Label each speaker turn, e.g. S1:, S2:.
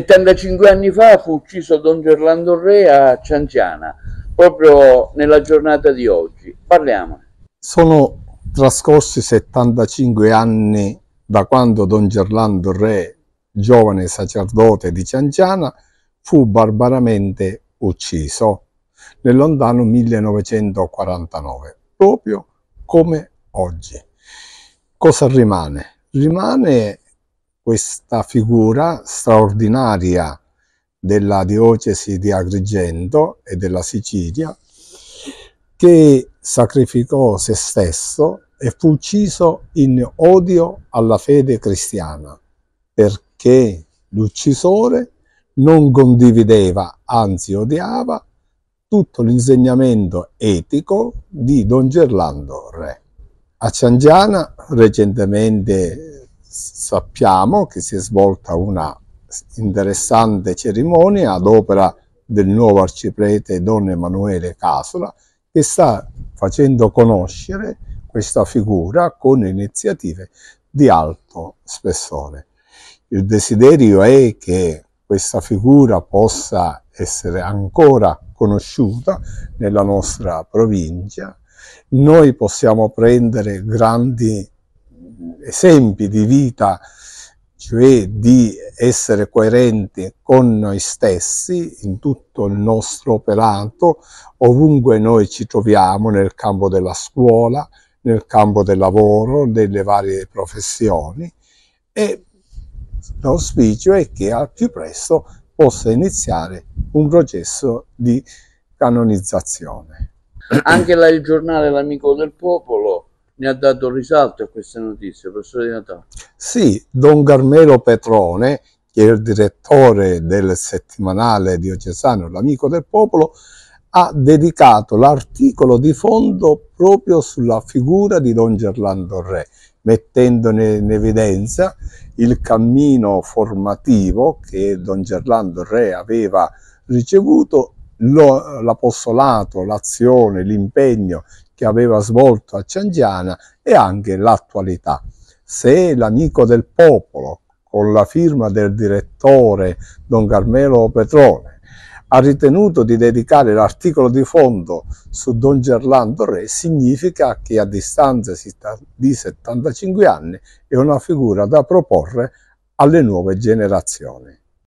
S1: 75 anni fa fu ucciso Don Gerlando Re a Cianciana, proprio nella giornata di oggi. Parliamo.
S2: Sono trascorsi 75 anni da quando Don Gerlando Re, giovane sacerdote di Cianciana, fu barbaramente ucciso nel lontano 1949, proprio come oggi. Cosa rimane? Rimane questa figura straordinaria della diocesi di Agrigento e della Sicilia che sacrificò se stesso e fu ucciso in odio alla fede cristiana perché l'uccisore non condivideva, anzi odiava, tutto l'insegnamento etico di Don Gerlando Re. A Ciangiana recentemente sappiamo che si è svolta una interessante cerimonia ad opera del nuovo arciprete Don Emanuele Casola che sta facendo conoscere questa figura con iniziative di alto spessore. Il desiderio è che questa figura possa essere ancora conosciuta nella nostra provincia. Noi possiamo prendere grandi esempi di vita, cioè di essere coerenti con noi stessi in tutto il nostro operato, ovunque noi ci troviamo nel campo della scuola, nel campo del lavoro, delle varie professioni e l'auspicio è che al più presto possa iniziare un processo di canonizzazione.
S1: Anche là il giornale L'Amico del Popolo ne ha dato risalto a queste notizie, professore Di Natale.
S2: Sì, Don Carmelo Petrone, che è il direttore del settimanale diocesano L'Amico del Popolo, ha dedicato l'articolo di fondo proprio sulla figura di Don Gerlando Re, mettendone in evidenza il cammino formativo che Don Gerlando Re aveva ricevuto, l'apostolato, l'azione, l'impegno che aveva svolto a Cianciana e anche l'attualità. Se l'amico del popolo, con la firma del direttore Don Carmelo Petrone, ha ritenuto di dedicare l'articolo di fondo su Don Gerlando Re, significa che a distanza di 75 anni è una figura da proporre alle nuove generazioni.